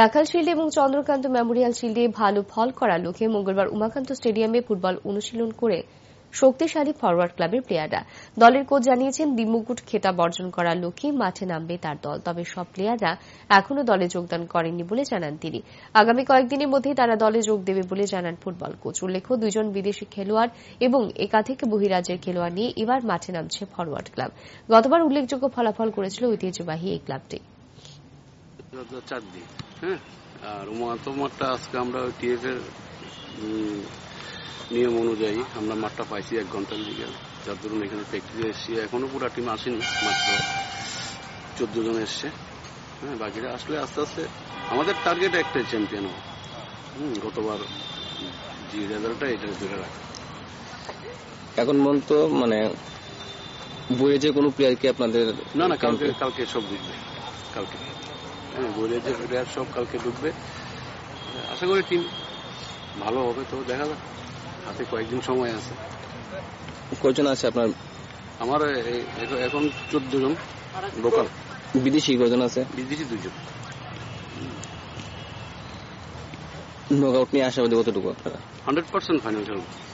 রাখাল শিল্ডে এবং চন্দ্রকান্ত মেমোরিয়াল শিল্ডে ভালো ফল করার লক্ষ্যে মঙ্গলবার উমাকান্ত স্টেডিয়ামে ফুটবল অনুশীলন করে শক্তিশালী ফরওয়ার্ড ক্লাবের প্লেয়াররা দলের কোচ জানিয়েছেন দিমুকুট খেতাব বর্জন করার লক্ষ্যে মাঠে নামবে তার দল তবে সব প্লেয়াররা এখনও দলে যোগদান করেননি বলে জানান তিনি আগামী কয়েকদিনের মধ্যেই তারা দলে যোগ দেবে বলে জানান ফুটবল কোচ উল্লেখ্য দুজন বিদেশি খেলোয়াড় এবং একাধিক বহিরাজ্যের খেলোয়াড় নিয়ে এবার মাঠে নামছে ফরওয়ার্ড ক্লাব গতবার উল্লেখযোগ্য ফলাফল করেছিল ঐতিহ্যবাহী এই ক্লাবটি চার দিন হ্যাঁ আর উমাতো মাঠটা আজকে আমরা টিএফ এর নিয়ম অনুযায়ী আমরা মাঠটা পাইছি এক ঘন্টার দিকে যার ধরুন এখানে ফ্যাক্টরি এসেছি এখনো পুরা টিম আসেনি মাত্র চোদ্দ জন এসছে হ্যাঁ বাকিরা আসলে আস্তে আস্তে আমাদের টার্গেট একটাই চ্যাম্পিয়ন হওয়া গতবার যে রেজাল্টটা এটা ধরে রাখা এখন পর্যন্ত মানে বইয়ে যে কোনো প্লেয়ারকে আপনাদের না না কালকে কালকে সব বুঝবে কালকে গোলেজা প্লেয়ার সব কালকে ঢুকবে আশা করি টিম ভালো হবে তো দেখা যাক হাতে কয়েকদিন সময় আছে কয়জন আছে আপনার আমার এখন চোদ্দ জন লোকাল বিদেশি কয়জন আছে বিদেশি দুজন নক আউট নিয়ে আশাবাদী কতটুকু আপনারা হান্ড্রেড পার্সেন্ট ফাইনাল খেলবো